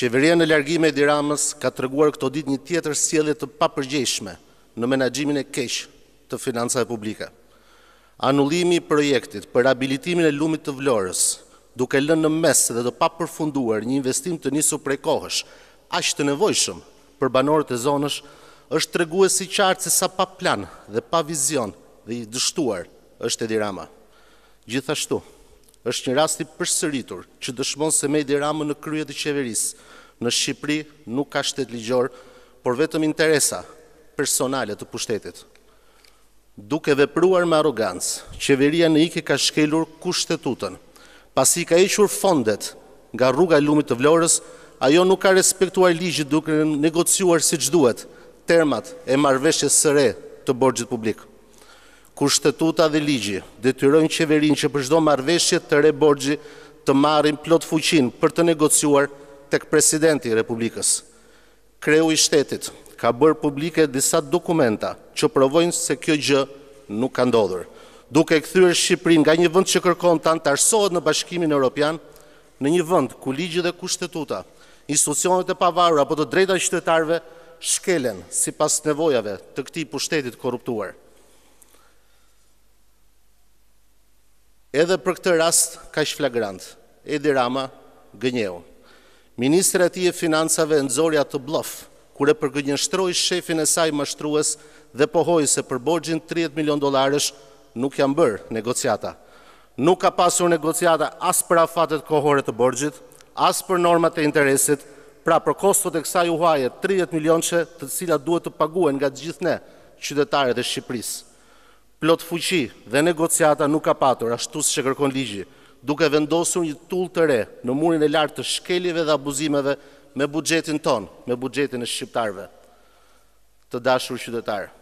Qeveria në largime e diramës ka të rëguar këto dit një tjetër sielit të papërgjeshme në menagjimin e kesh të finansa e publika. Anullimi i projektit për abilitimin e lumit të vlorës, duke lënë në mes dhe të papërfunduar një investim të njësu prej kohësh, ashtë të nevojshëm për banorët e zonësh, është të reguë si qartë se sa pa plan dhe pa vizion dhe i dështuar është e dirama. Gjithashtu, është një rasti përsëritur që dëshmonë se me i diramë në kryet të qeverisë. në Shqipëri nuk ka shtetë ligjor, por vetëm interesa personale të pushtetit. Duke dhe pruar me arogancë, qeveria në ike ka shkelur kushtetutën, pasi ka equr fondet nga rruga i lumit të vlorës, ajo nuk ka respektuar ligjit duke në negociuar si duhet termat e marveshje sëre të borgjit publikë ku shtetuta dhe ligji dhe tyrojnë qeverin që përshdo marveshje të re borgji të marim plot fuqin për të negociuar të këpresidenti Republikës. Kreu i shtetit ka bërë publike disa dokumenta që provojnë se kjo gjë nuk ka ndodhër. Duke këthyrë Shqiprin nga një vënd që kërkon të antarsohet në bashkimin e Europian, në një vënd ku ligji dhe ku shtetuta, institucionet e pavarur apo të drejta i shtetarve shkelen si pas nevojave të këti pushtetit korruptuar. Edhe për këtë rast ka ish flagrant, Edi Rama Gënjeu. Ministre ati e financave në zorja të blof, kure përgënjështroj shefin e saj mashtrues dhe pohoj se për borgjin 30 milion dolarës nuk janë bërë negociata. Nuk ka pasur negociata as për afatet kohore të borgjit, as për normat e interesit, pra për kostot e kësaj uhajet 30 milion që të cilat duhet të paguen nga gjithne qytetarët e Shqipërisë. Plot fuqi dhe negociata nuk ka patur ashtu si që kërkon ligji, duke vendosur një tull të re në murin e lartë të shkeljive dhe abuzimeve me bugjetin tonë, me bugjetin e shqiptarve. Të dashur qytetarë,